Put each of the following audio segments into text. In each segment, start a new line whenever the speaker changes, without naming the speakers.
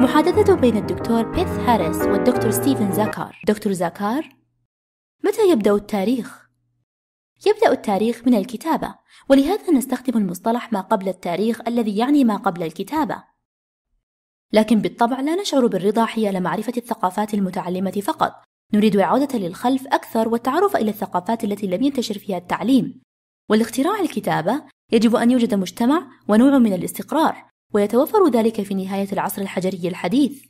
محادثته بين الدكتور بيث هاريس والدكتور ستيفن زاكار دكتور زاكار متى يبدأ التاريخ؟ يبدأ التاريخ من الكتابة ولهذا نستخدم المصطلح ما قبل التاريخ الذي يعني ما قبل الكتابة لكن بالطبع لا نشعر بالرضا حيال معرفة الثقافات المتعلمة فقط نريد العودة للخلف أكثر والتعرف إلى الثقافات التي لم ينتشر فيها التعليم ولاختراع الكتابة يجب أن يوجد مجتمع ونوع من الاستقرار ويتوفر ذلك في نهاية العصر الحجري الحديث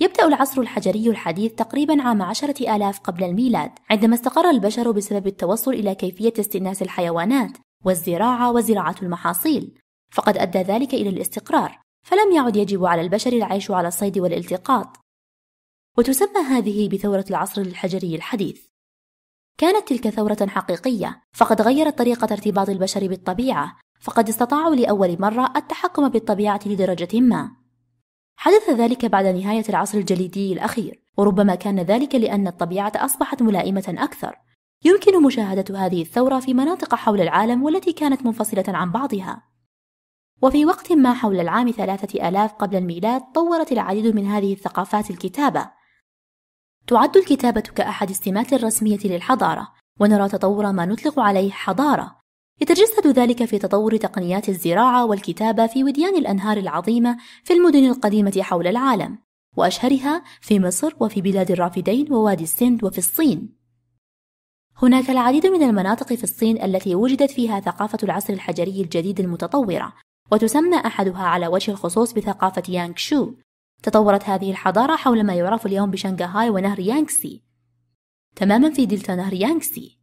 يبدأ العصر الحجري الحديث تقريبا عام عشرة آلاف قبل الميلاد عندما استقر البشر بسبب التوصل إلى كيفية استئناس الحيوانات والزراعة وزراعة المحاصيل فقد أدى ذلك إلى الاستقرار فلم يعد يجب على البشر العيش على الصيد والالتقاط وتسمى هذه بثورة العصر الحجري الحديث كانت تلك ثورة حقيقية فقد غيرت طريقة ارتباط البشر بالطبيعة فقد استطاعوا لأول مرة التحكم بالطبيعة لدرجة ما. حدث ذلك بعد نهاية العصر الجليدي الأخير، وربما كان ذلك لأن الطبيعة أصبحت ملائمة أكثر. يمكن مشاهدة هذه الثورة في مناطق حول العالم والتي كانت منفصلة عن بعضها. وفي وقت ما حول العام 3000 قبل الميلاد طورت العديد من هذه الثقافات الكتابة تعد الكتابة كأحد السمات الرسمية للحضارة ونرى تطور ما نطلق عليه حضارة يتجسد ذلك في تطور تقنيات الزراعة والكتابة في وديان الأنهار العظيمة في المدن القديمة حول العالم، وأشهرها في مصر وفي بلاد الرافدين ووادي السند وفي الصين. هناك العديد من المناطق في الصين التي وجدت فيها ثقافة العصر الحجري الجديد المتطورة، وتسمى أحدها على وجه الخصوص بثقافة يانكشو. تطورت هذه الحضارة حول ما يعرف اليوم بشنغهاي ونهر يانكسي. تماما في دلتا نهر يانكسي.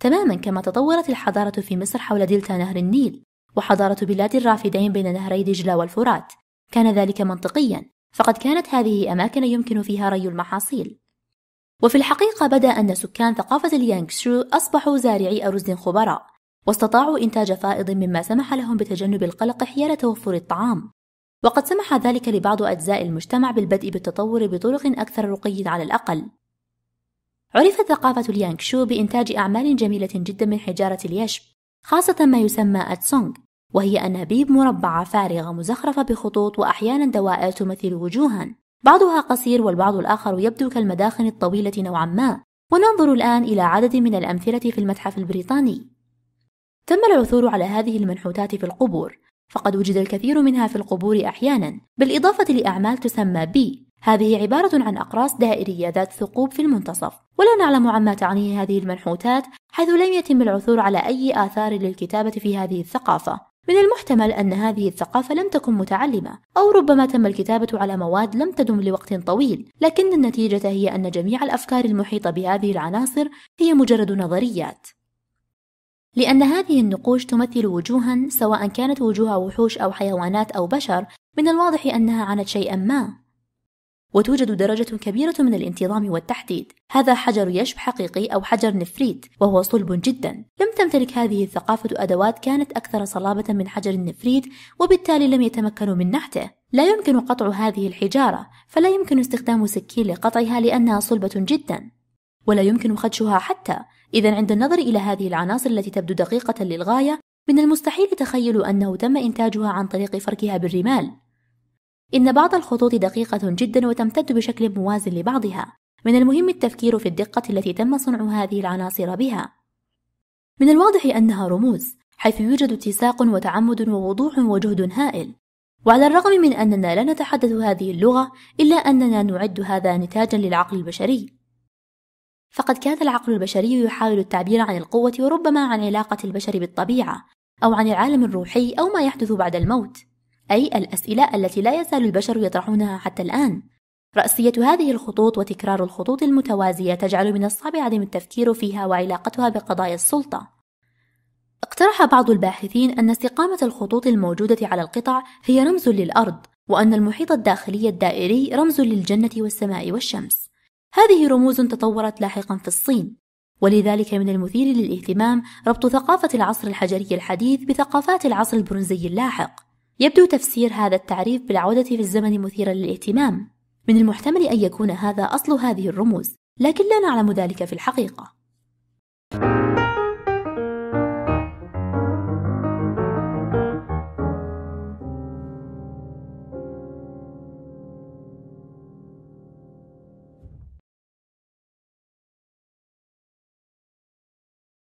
تماما كما تطورت الحضارة في مصر حول دلتا نهر النيل وحضارة بلاد الرافدين بين نهري دجلة والفرات كان ذلك منطقيا فقد كانت هذه أماكن يمكن فيها ري المحاصيل وفي الحقيقة بدا أن سكان ثقافة اليانكشو أصبحوا زارعي أرز خبراء واستطاعوا إنتاج فائض مما سمح لهم بتجنب القلق حيال توفر الطعام وقد سمح ذلك لبعض أجزاء المجتمع بالبدء بالتطور بطرق أكثر رقي على الأقل عرفت ثقافة اليانكشو بإنتاج أعمال جميلة جدا من حجارة اليشب خاصة ما يسمى أتسونغ وهي أنابيب مربعة فارغة مزخرفة بخطوط وأحيانا دوائر تمثل وجوها بعضها قصير والبعض الآخر يبدو كالمداخن الطويلة نوعا ما وننظر الآن إلى عدد من الأمثلة في المتحف البريطاني تم العثور على هذه المنحوتات في القبور فقد وجد الكثير منها في القبور أحيانا بالإضافة لأعمال تسمى بي هذه عبارة عن أقراص دائرية ذات ثقوب في المنتصف ولا نعلم عما تعنيه هذه المنحوتات حيث لم يتم العثور على أي آثار للكتابة في هذه الثقافة من المحتمل أن هذه الثقافة لم تكن متعلمة أو ربما تم الكتابة على مواد لم تدم لوقت طويل لكن النتيجة هي أن جميع الأفكار المحيطة بهذه العناصر هي مجرد نظريات لأن هذه النقوش تمثل وجوها سواء كانت وجوه وحوش أو حيوانات أو بشر من الواضح أنها عنت شيئا ما وتوجد درجة كبيرة من الانتظام والتحديد هذا حجر يشب حقيقي أو حجر نفريت وهو صلب جدا لم تمتلك هذه الثقافة أدوات كانت أكثر صلابة من حجر النفريت وبالتالي لم يتمكنوا من نحته لا يمكن قطع هذه الحجارة فلا يمكن استخدام سكين لقطعها لأنها صلبة جدا ولا يمكن خدشها حتى إذا عند النظر إلى هذه العناصر التي تبدو دقيقة للغاية من المستحيل تخيل أنه تم إنتاجها عن طريق فركها بالرمال إن بعض الخطوط دقيقة جدا وتمتد بشكل مواز لبعضها من المهم التفكير في الدقة التي تم صنع هذه العناصر بها من الواضح أنها رموز حيث يوجد اتساق وتعمد ووضوح وجهد هائل وعلى الرغم من أننا لا نتحدث هذه اللغة إلا أننا نعد هذا نتاجا للعقل البشري فقد كان العقل البشري يحاول التعبير عن القوة وربما عن علاقة البشر بالطبيعة أو عن العالم الروحي أو ما يحدث بعد الموت أي الأسئلة التي لا يزال البشر يطرحونها حتى الآن. رأسية هذه الخطوط وتكرار الخطوط المتوازية تجعل من الصعب عدم التفكير فيها وعلاقتها بقضايا السلطة. اقترح بعض الباحثين أن استقامة الخطوط الموجودة على القطع هي رمز للأرض، وأن المحيط الداخلي الدائري رمز للجنة والسماء والشمس. هذه رموز تطورت لاحقا في الصين، ولذلك من المثير للاهتمام ربط ثقافة العصر الحجري الحديث بثقافات العصر البرونزي اللاحق، يبدو تفسير هذا التعريف بالعودة في الزمن مثيرا للاهتمام من المحتمل أن يكون هذا أصل هذه الرموز لكن لا نعلم ذلك في الحقيقة